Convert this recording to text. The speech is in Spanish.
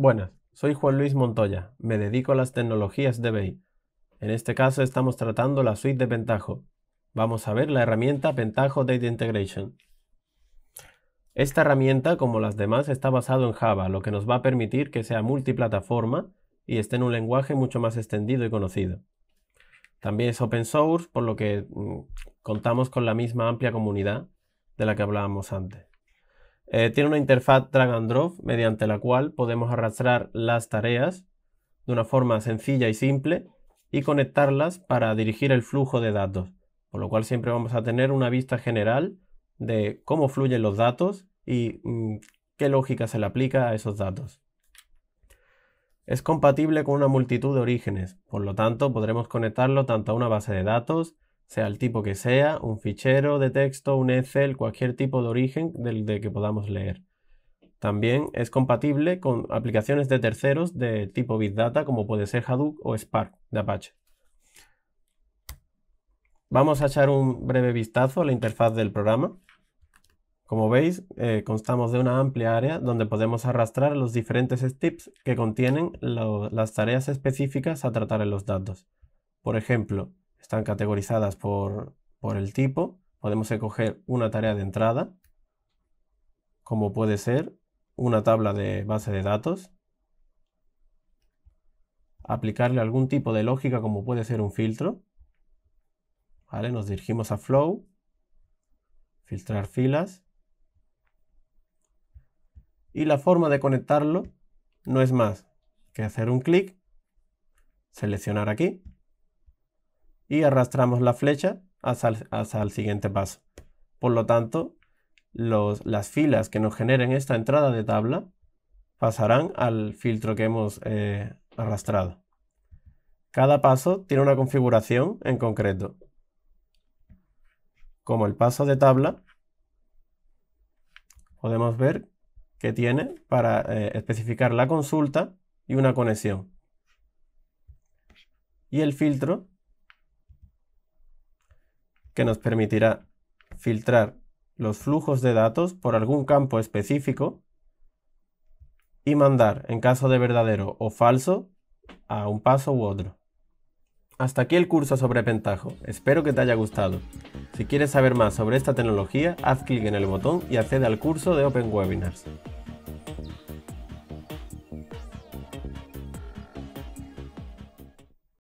Buenas, soy Juan Luis Montoya, me dedico a las tecnologías de Bay. En este caso estamos tratando la suite de Pentaho. Vamos a ver la herramienta Pentaho Data Integration. Esta herramienta, como las demás, está basada en Java, lo que nos va a permitir que sea multiplataforma y esté en un lenguaje mucho más extendido y conocido. También es open source, por lo que mm, contamos con la misma amplia comunidad de la que hablábamos antes. Eh, tiene una interfaz drag and drop mediante la cual podemos arrastrar las tareas de una forma sencilla y simple y conectarlas para dirigir el flujo de datos, por lo cual siempre vamos a tener una vista general de cómo fluyen los datos y mm, qué lógica se le aplica a esos datos. Es compatible con una multitud de orígenes, por lo tanto podremos conectarlo tanto a una base de datos, sea el tipo que sea, un fichero de texto, un Excel, cualquier tipo de origen del de que podamos leer. También es compatible con aplicaciones de terceros de tipo Big Data, como puede ser Hadoop o Spark de Apache. Vamos a echar un breve vistazo a la interfaz del programa. Como veis, eh, constamos de una amplia área donde podemos arrastrar los diferentes steps que contienen las tareas específicas a tratar en los datos. Por ejemplo, están categorizadas por, el tipo. Podemos escoger una tarea de entrada, como puede ser una tabla de base de datos, aplicarle algún tipo de lógica como puede ser un filtro. Nos dirigimos a Flow, filtrar filas. Y la forma de conectarlo no es más que hacer un clic, seleccionar aquí y arrastramos la flecha hasta el, siguiente paso. Por lo tanto, las filas que nos generen esta entrada de tabla pasarán al filtro que hemos eh, arrastrado. Cada paso tiene una configuración en concreto, como el paso de tabla, podemos ver que tiene para eh, especificar la consulta y una conexión. Y el filtro que nos permitirá filtrar los flujos de datos por algún campo específico y mandar, en caso de verdadero o falso, a un paso u otro. Hasta aquí el curso sobre Pentajo, espero que te haya gustado. Si quieres saber más sobre esta tecnología, haz clic en el botón y accede al curso de Open Webinars.